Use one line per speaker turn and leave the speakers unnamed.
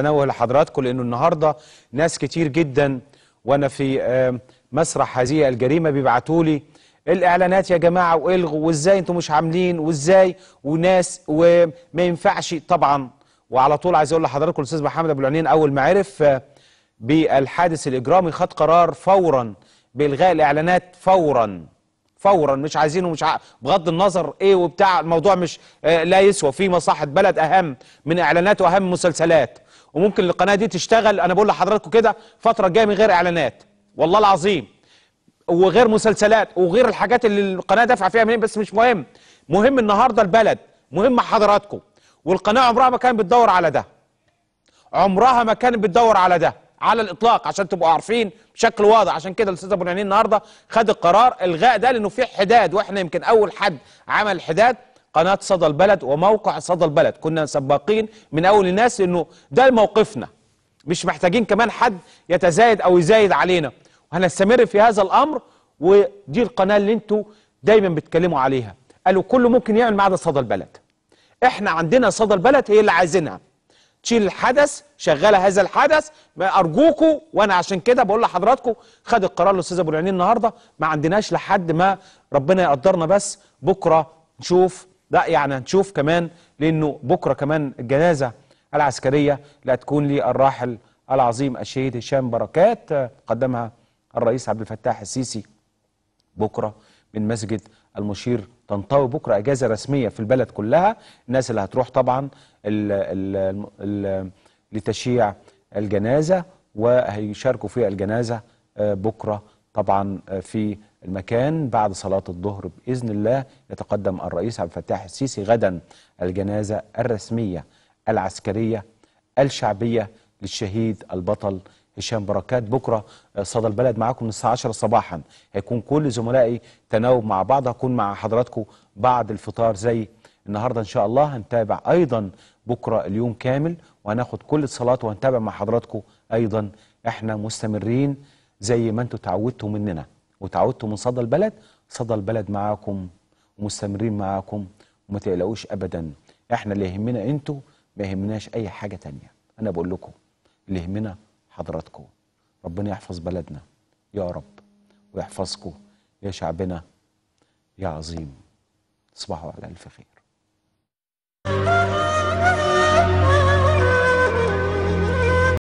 انوه لحضراتكم لانه النهارده ناس كتير جدا وانا في آه، مسرح هذه الجريمه بيبعتوا لي الاعلانات يا جماعه والغوا وازاي انتم مش عاملين وازاي وناس وما ينفعش طبعا وعلى طول عايز اقول لحضراتكم الاستاذ محمد ابو العنين اول ما عرف آه، بالحادث الاجرامي خد قرار فورا بالغاء الاعلانات فورا فورا مش عايزينه مش ع... بغض النظر ايه وبتاع الموضوع مش آه لا يسوى في مصلحه بلد اهم من اعلانات واهم مسلسلات وممكن القناه دي تشتغل انا بقول لحضراتكم كده فتره جايه من غير اعلانات والله العظيم وغير مسلسلات وغير الحاجات اللي القناه دافعه فيها منين بس مش مهم مهم النهارده البلد مهم حضراتكم والقناه عمرها ما كانت بتدور على ده عمرها ما كانت بتدور على ده على الاطلاق عشان تبقوا عارفين بشكل واضح عشان كده الاستاذ ابو نعيم النهارده خد القرار الغاء ده لانه في حداد واحنا يمكن اول حد عمل حداد قناه صدى البلد وموقع صدى البلد كنا سباقين من اول الناس انه ده موقفنا مش محتاجين كمان حد يتزايد او يزايد علينا وهنستمر في هذا الامر ودي القناه اللي انتوا دايما بتكلموا عليها قالوا كله ممكن يعمل ما عدا صدى البلد احنا عندنا صدى البلد هي اللي عايزينها تشيل الحدث شغاله هذا الحدث ارجوكوا وانا عشان كده بقول لحضراتكم خد القرار الاستاذ ابو العينين النهارده ما عندناش لحد ما ربنا يقدرنا بس بكره نشوف لا يعني هنشوف كمان لانه بكره كمان الجنازه العسكريه اللي هتكون للراحل العظيم الشهيد هشام بركات قدمها الرئيس عبد الفتاح السيسي بكره من مسجد المشير تنطوي بكره اجازه رسميه في البلد كلها الناس اللي هتروح طبعا ال لتشييع الجنازه وهيشاركوا في الجنازه آه، بكره طبعا آه، في المكان بعد صلاة الظهر بإذن الله يتقدم الرئيس عبد الفتاح السيسي غدا الجنازة الرسمية العسكرية الشعبية للشهيد البطل هشام بركات بكره آه، صدى البلد معاكم من الساعه 10 صباحا هيكون كل زملائي تناوب مع بعض هكون مع حضراتكم بعد الفطار زي النهارده ان شاء الله هنتابع ايضا بكره اليوم كامل وهناخد كل الصلاه وهنتابع مع حضراتكم ايضا احنا مستمرين زي ما انتم تعودتوا مننا وتعودتوا من صدى البلد صدى البلد معاكم ومستمرين معاكم وما تقلقوش ابدا احنا اللي يهمنا انتوا ما يهمناش اي حاجه تانية انا بقول لكم اللي يهمنا حضراتكم ربنا يحفظ بلدنا يا رب ويحفظكم يا شعبنا يا عظيم تصبحوا على ألف خير